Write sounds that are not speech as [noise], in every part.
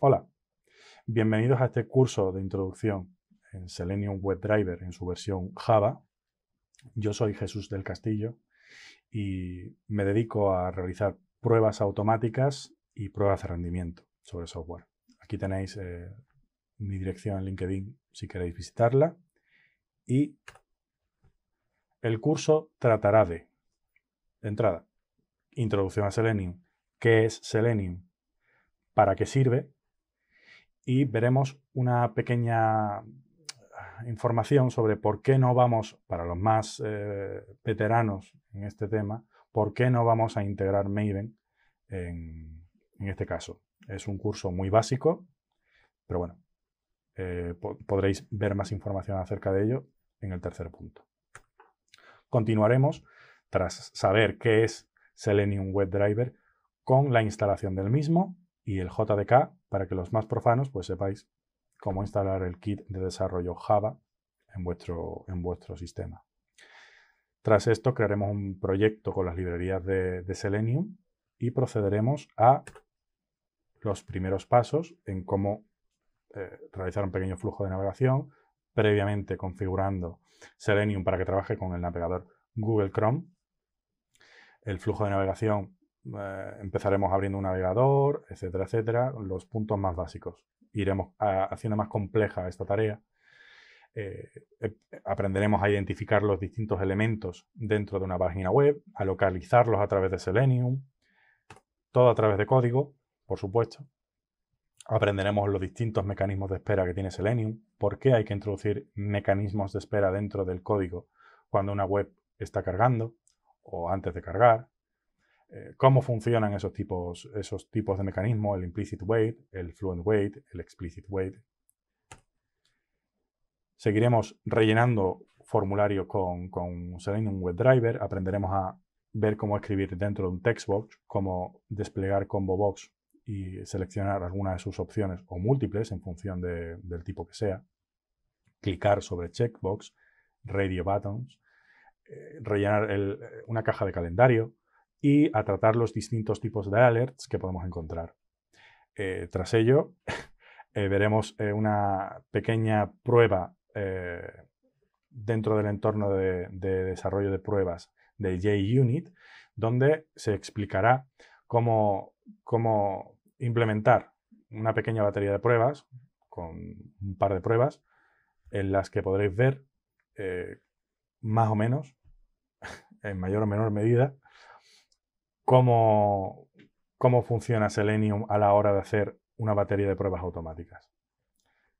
Hola, bienvenidos a este curso de introducción en Selenium WebDriver en su versión Java. Yo soy Jesús del Castillo y me dedico a realizar pruebas automáticas y pruebas de rendimiento sobre software. Aquí tenéis eh, mi dirección en LinkedIn si queréis visitarla y el curso tratará de, de entrada, introducción a Selenium, qué es Selenium, para qué sirve, y veremos una pequeña ah, información sobre por qué no vamos, para los más eh, veteranos en este tema, por qué no vamos a integrar Maven en, este caso. Es un curso muy básico, pero bueno, eh, podréis ver más información acerca de ello en el tercer punto. Continuaremos tras saber qué es Selenium WebDriver con la instalación del mismo y el JDK para que los más profanos pues sepáis cómo instalar el kit de desarrollo Java en vuestro, en vuestro sistema. Tras esto crearemos un proyecto con las librerías de, Selenium y procederemos a los primeros pasos en cómo eh, realizar un pequeño flujo de navegación, previamente configurando Selenium para que trabaje con el navegador Google Chrome. El flujo de navegación eh, empezaremos abriendo un navegador, etcétera, etcétera, los puntos más básicos. Iremos ah, haciendo más compleja esta tarea. Eh, eh, aprenderemos a identificar los distintos elementos dentro de una página web, a localizarlos a través de Selenium, todo a través de código, por supuesto. Aprenderemos los distintos mecanismos de espera que tiene Selenium, por qué hay que introducir mecanismos de espera dentro del código cuando una web está cargando o antes de cargar, eh, cómo funcionan esos tipos, esos tipos de mecanismos, el implicit weight, el fluent weight, el explicit weight. Seguiremos rellenando formularios con, con Selenium WebDriver, aprenderemos a ver cómo escribir dentro de un textbox, cómo desplegar combo box y seleccionar alguna de sus opciones o múltiples en función del tipo que sea, clicar sobre checkbox, radio buttons, eh, rellenar una caja de calendario, y a tratar los distintos tipos de alerts que podemos encontrar. Eh, tras ello, [laughs] eh, veremos eh, una pequeña prueba dentro del entorno de, desarrollo de pruebas de JUnit, donde se explicará cómo, cómo implementar una pequeña batería de pruebas, con un par de pruebas, en las que podréis ver más o menos, [laughs] en mayor o menor medida, cómo, funciona Selenium a la hora de hacer una batería de pruebas automáticas.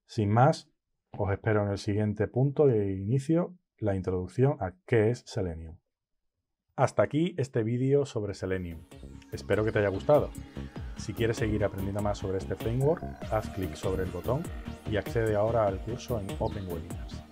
Sin más, os espero en el siguiente punto de inicio, la introducción a qué es Selenium. Hasta aquí este vídeo sobre Selenium. Espero que te haya gustado. Si quieres seguir aprendiendo más sobre este framework, haz clic sobre el botón y accede ahora al curso en Open Webinars.